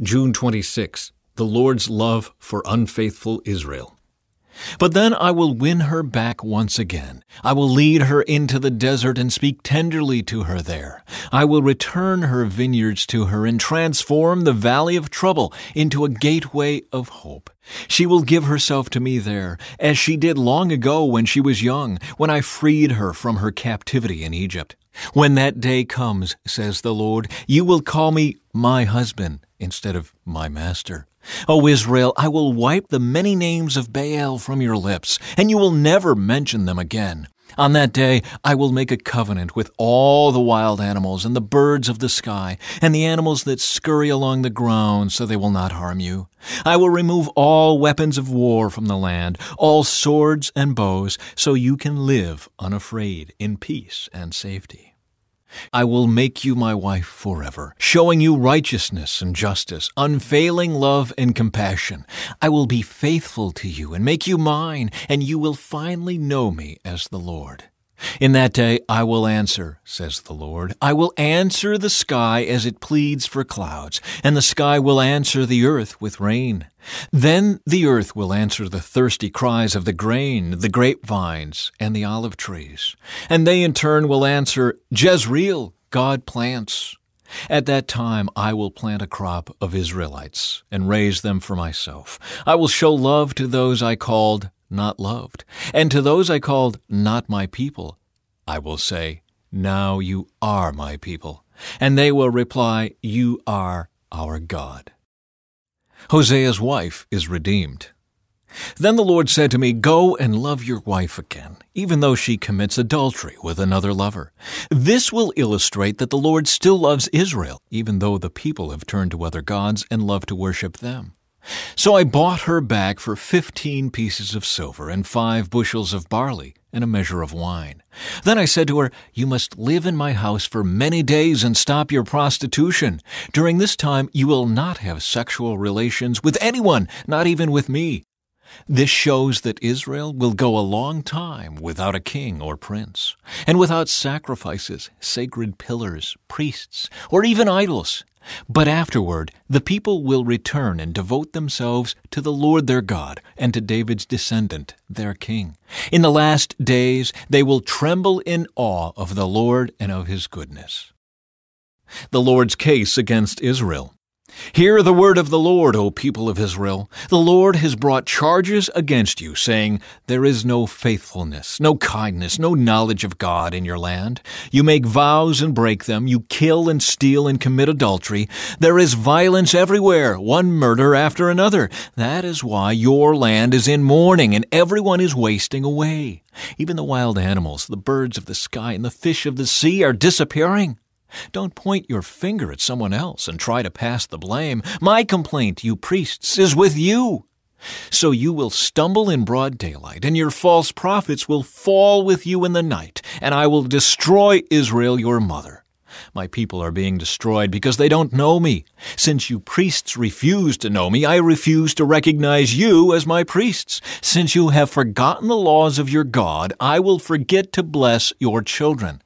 June 26, the Lord's love for unfaithful Israel. But then I will win her back once again. I will lead her into the desert and speak tenderly to her there. I will return her vineyards to her and transform the valley of trouble into a gateway of hope. She will give herself to me there, as she did long ago when she was young, when I freed her from her captivity in Egypt. When that day comes, says the Lord, you will call me my husband instead of my master. O Israel, I will wipe the many names of Baal from your lips, and you will never mention them again. On that day I will make a covenant with all the wild animals and the birds of the sky and the animals that scurry along the ground so they will not harm you. I will remove all weapons of war from the land, all swords and bows, so you can live unafraid in peace and safety. I will make you my wife forever, showing you righteousness and justice, unfailing love and compassion. I will be faithful to you and make you mine, and you will finally know me as the Lord. In that day I will answer, says the Lord. I will answer the sky as it pleads for clouds, and the sky will answer the earth with rain. Then the earth will answer the thirsty cries of the grain, the grapevines, and the olive trees. And they in turn will answer, Jezreel, God plants. At that time I will plant a crop of Israelites and raise them for myself. I will show love to those I called not loved. And to those I called not my people, I will say, Now you are my people. And they will reply, You are our God. Hosea's wife is redeemed. Then the Lord said to me, Go and love your wife again, even though she commits adultery with another lover. This will illustrate that the Lord still loves Israel, even though the people have turned to other gods and love to worship them. So I bought her back for fifteen pieces of silver and five bushels of barley and a measure of wine. Then I said to her, You must live in my house for many days and stop your prostitution. During this time you will not have sexual relations with anyone, not even with me. This shows that Israel will go a long time without a king or prince, and without sacrifices, sacred pillars, priests, or even idols. But afterward, the people will return and devote themselves to the Lord their God and to David's descendant, their king. In the last days, they will tremble in awe of the Lord and of his goodness. The Lord's case against Israel. Hear the word of the Lord, O people of Israel. The Lord has brought charges against you, saying, There is no faithfulness, no kindness, no knowledge of God in your land. You make vows and break them. You kill and steal and commit adultery. There is violence everywhere, one murder after another. That is why your land is in mourning and everyone is wasting away. Even the wild animals, the birds of the sky, and the fish of the sea are disappearing. Don't point your finger at someone else and try to pass the blame. My complaint, you priests, is with you. So you will stumble in broad daylight, and your false prophets will fall with you in the night, and I will destroy Israel your mother. My people are being destroyed because they don't know me. Since you priests refuse to know me, I refuse to recognize you as my priests. Since you have forgotten the laws of your God, I will forget to bless your children.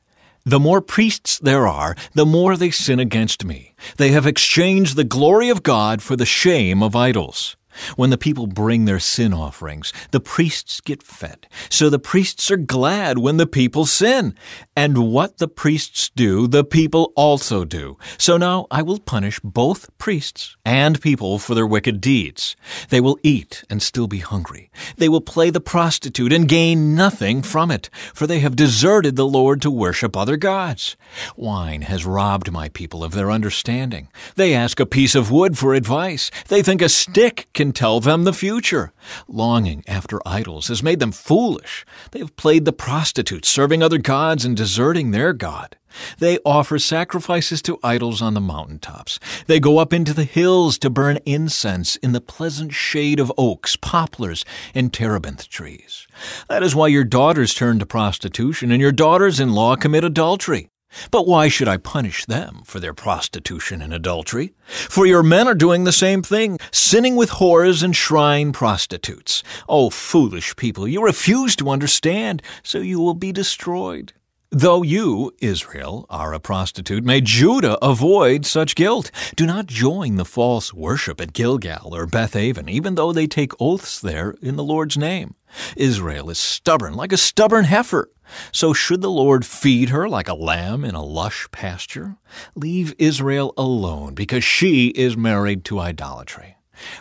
The more priests there are, the more they sin against me. They have exchanged the glory of God for the shame of idols. When the people bring their sin offerings, the priests get fed. So the priests are glad when the people sin. And what the priests do, the people also do. So now I will punish both priests and people for their wicked deeds. They will eat and still be hungry. They will play the prostitute and gain nothing from it, for they have deserted the Lord to worship other gods. Wine has robbed my people of their understanding. They ask a piece of wood for advice. They think a stick can tell them the future. Longing after idols has made them foolish. They have played the prostitute, serving other gods and deserting their God. They offer sacrifices to idols on the mountaintops. They go up into the hills to burn incense in the pleasant shade of oaks, poplars, and terebinth trees. That is why your daughters turn to prostitution and your daughters in law commit adultery. But why should I punish them for their prostitution and adultery? For your men are doing the same thing, sinning with whores and shrine prostitutes. Oh, foolish people, you refuse to understand, so you will be destroyed. Though you, Israel, are a prostitute, may Judah avoid such guilt. Do not join the false worship at Gilgal or Bethaven, even though they take oaths there in the Lord's name. Israel is stubborn like a stubborn heifer. So should the Lord feed her like a lamb in a lush pasture? Leave Israel alone, because she is married to idolatry.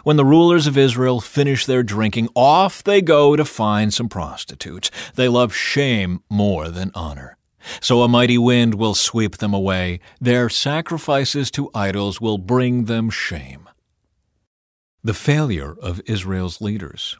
When the rulers of Israel finish their drinking, off they go to find some prostitutes. They love shame more than honor. So a mighty wind will sweep them away. Their sacrifices to idols will bring them shame. The failure of Israel's leaders.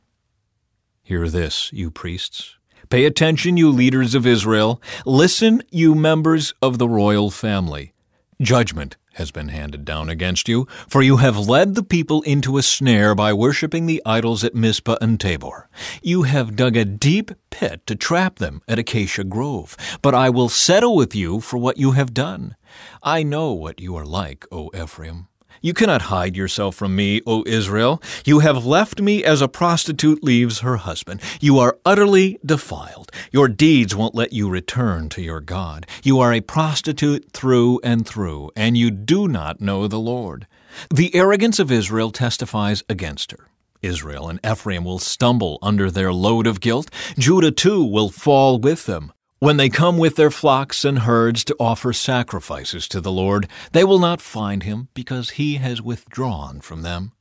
Hear this, you priests. Pay attention, you leaders of Israel. Listen, you members of the royal family. Judgment has been handed down against you, for you have led the people into a snare by worshipping the idols at Mizpah and Tabor. You have dug a deep pit to trap them at Acacia Grove, but I will settle with you for what you have done. I know what you are like, O Ephraim. You cannot hide yourself from me, O Israel. You have left me as a prostitute leaves her husband. You are utterly defiled. Your deeds won't let you return to your God. You are a prostitute through and through, and you do not know the Lord. The arrogance of Israel testifies against her. Israel and Ephraim will stumble under their load of guilt. Judah too will fall with them. When they come with their flocks and herds to offer sacrifices to the Lord, they will not find him, because he has withdrawn from them.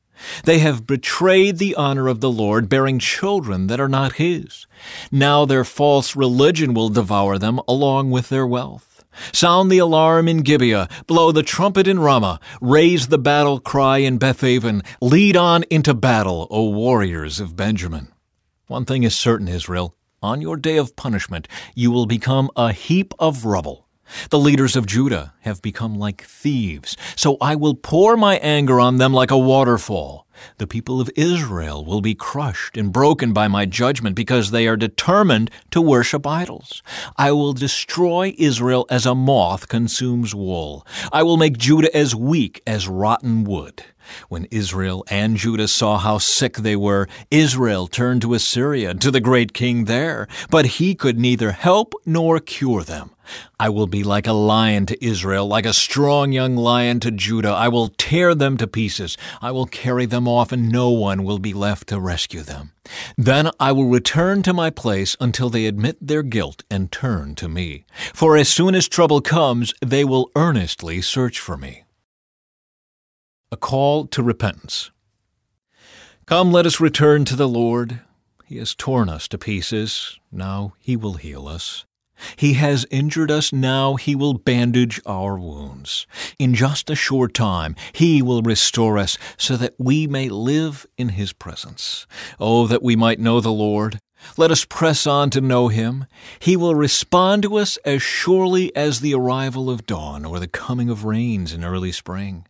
They have betrayed the honor of the Lord, bearing children that are not his. Now their false religion will devour them along with their wealth. Sound the alarm in Gibeah, blow the trumpet in Ramah, raise the battle cry in Bethaven, lead on into battle, O warriors of Benjamin. One thing is certain, Israel on your day of punishment, you will become a heap of rubble. The leaders of Judah have become like thieves, so I will pour my anger on them like a waterfall. The people of Israel will be crushed and broken by my judgment because they are determined to worship idols. I will destroy Israel as a moth consumes wool. I will make Judah as weak as rotten wood. When Israel and Judah saw how sick they were, Israel turned to Assyria, to the great king there, but he could neither help nor cure them. I will be like a lion to Israel, like a strong young lion to Judah. I will tear them to pieces. I will carry them off, and no one will be left to rescue them. Then I will return to my place until they admit their guilt and turn to me. For as soon as trouble comes, they will earnestly search for me a call to repentance. Come, let us return to the Lord. He has torn us to pieces. Now he will heal us. He has injured us. Now he will bandage our wounds. In just a short time, he will restore us so that we may live in his presence. Oh, that we might know the Lord. Let us press on to know him. He will respond to us as surely as the arrival of dawn or the coming of rains in early spring.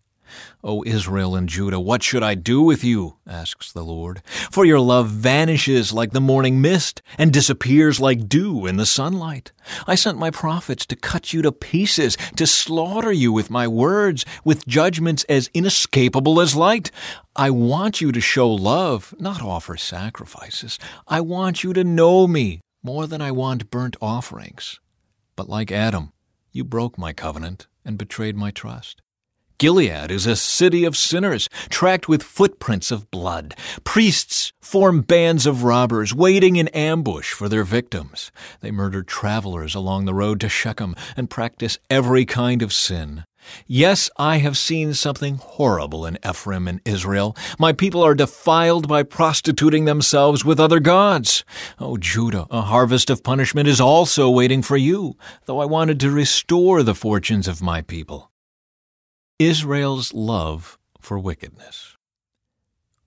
O Israel and Judah, what should I do with you? asks the Lord. For your love vanishes like the morning mist and disappears like dew in the sunlight. I sent my prophets to cut you to pieces, to slaughter you with my words, with judgments as inescapable as light. I want you to show love, not offer sacrifices. I want you to know me more than I want burnt offerings. But like Adam, you broke my covenant and betrayed my trust. Gilead is a city of sinners, tracked with footprints of blood. Priests form bands of robbers waiting in ambush for their victims. They murder travelers along the road to Shechem and practice every kind of sin. Yes, I have seen something horrible in Ephraim and Israel. My people are defiled by prostituting themselves with other gods. O oh, Judah, a harvest of punishment is also waiting for you, though I wanted to restore the fortunes of my people. Israel's love for wickedness.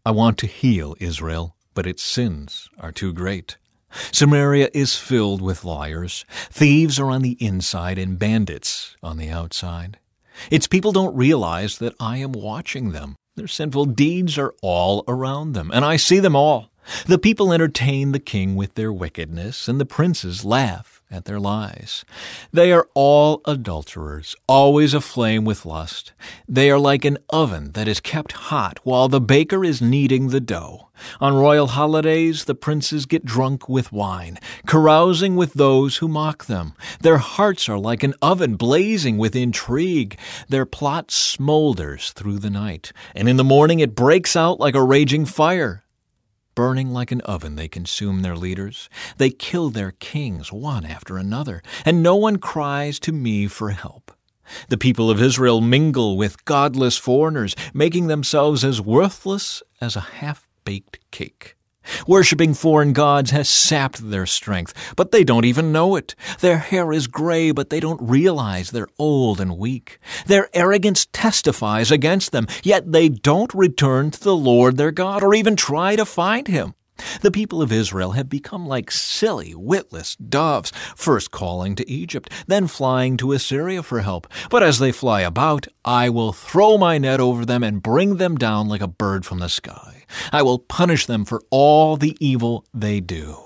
I want to heal Israel, but its sins are too great. Samaria is filled with liars. Thieves are on the inside and bandits on the outside. Its people don't realize that I am watching them. Their sinful deeds are all around them, and I see them all. The people entertain the king with their wickedness, and the princes laugh at their lies. They are all adulterers, always aflame with lust. They are like an oven that is kept hot while the baker is kneading the dough. On royal holidays, the princes get drunk with wine, carousing with those who mock them. Their hearts are like an oven blazing with intrigue. Their plot smolders through the night, and in the morning it breaks out like a raging fire. Burning like an oven, they consume their leaders. They kill their kings one after another, and no one cries to me for help. The people of Israel mingle with godless foreigners, making themselves as worthless as a half baked cake. Worshipping foreign gods has sapped their strength, but they don't even know it. Their hair is gray, but they don't realize they're old and weak. Their arrogance testifies against them, yet they don't return to the Lord their God or even try to find him. The people of Israel have become like silly, witless doves, first calling to Egypt, then flying to Assyria for help. But as they fly about, I will throw my net over them and bring them down like a bird from the sky. I will punish them for all the evil they do.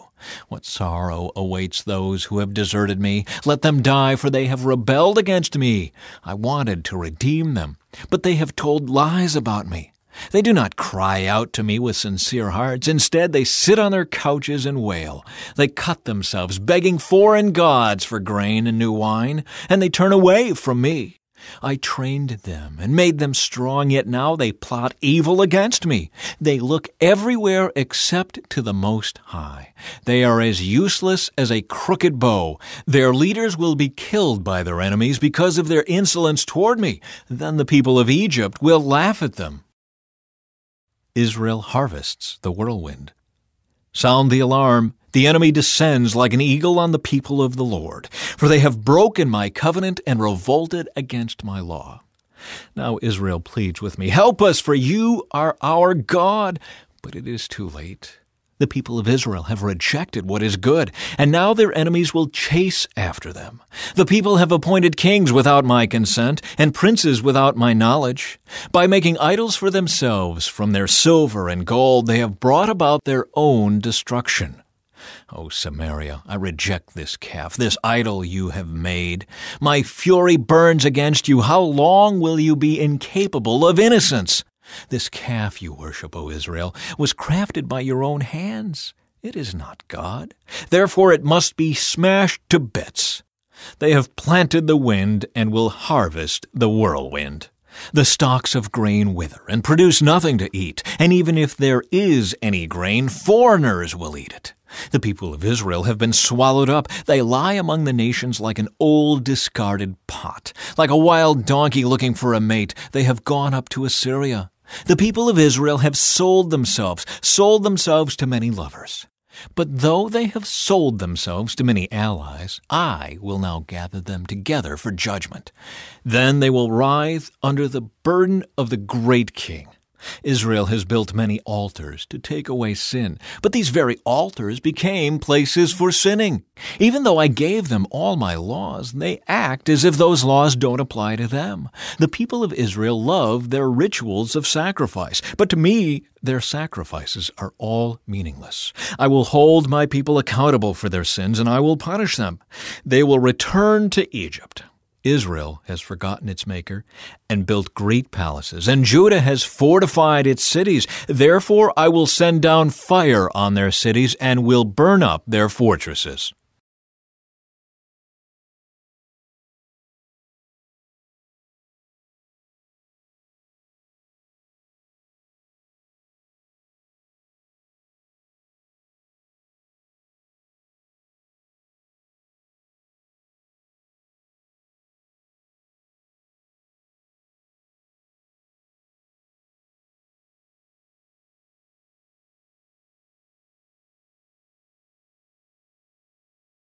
What sorrow awaits those who have deserted me! Let them die, for they have rebelled against me. I wanted to redeem them, but they have told lies about me. They do not cry out to me with sincere hearts. Instead, they sit on their couches and wail. They cut themselves, begging foreign gods for grain and new wine, and they turn away from me. I trained them and made them strong, yet now they plot evil against me. They look everywhere except to the Most High. They are as useless as a crooked bow. Their leaders will be killed by their enemies because of their insolence toward me. Then the people of Egypt will laugh at them. Israel harvests the whirlwind. Sound the alarm. The enemy descends like an eagle on the people of the Lord, for they have broken my covenant and revolted against my law. Now Israel pleads with me, Help us, for you are our God. But it is too late. The people of Israel have rejected what is good, and now their enemies will chase after them. The people have appointed kings without my consent, and princes without my knowledge. By making idols for themselves from their silver and gold, they have brought about their own destruction. O oh, Samaria, I reject this calf, this idol you have made. My fury burns against you. How long will you be incapable of innocence? This calf you worship, O Israel, was crafted by your own hands. It is not God. Therefore it must be smashed to bits. They have planted the wind and will harvest the whirlwind. The stalks of grain wither and produce nothing to eat, and even if there is any grain, foreigners will eat it. The people of Israel have been swallowed up. They lie among the nations like an old discarded pot. Like a wild donkey looking for a mate, they have gone up to Assyria. The people of Israel have sold themselves, sold themselves to many lovers. But though they have sold themselves to many allies, I will now gather them together for judgment. Then they will writhe under the burden of the great king. Israel has built many altars to take away sin, but these very altars became places for sinning. Even though I gave them all my laws, they act as if those laws don't apply to them. The people of Israel love their rituals of sacrifice, but to me, their sacrifices are all meaningless. I will hold my people accountable for their sins, and I will punish them. They will return to Egypt Israel has forgotten its Maker and built great palaces, and Judah has fortified its cities. Therefore, I will send down fire on their cities and will burn up their fortresses.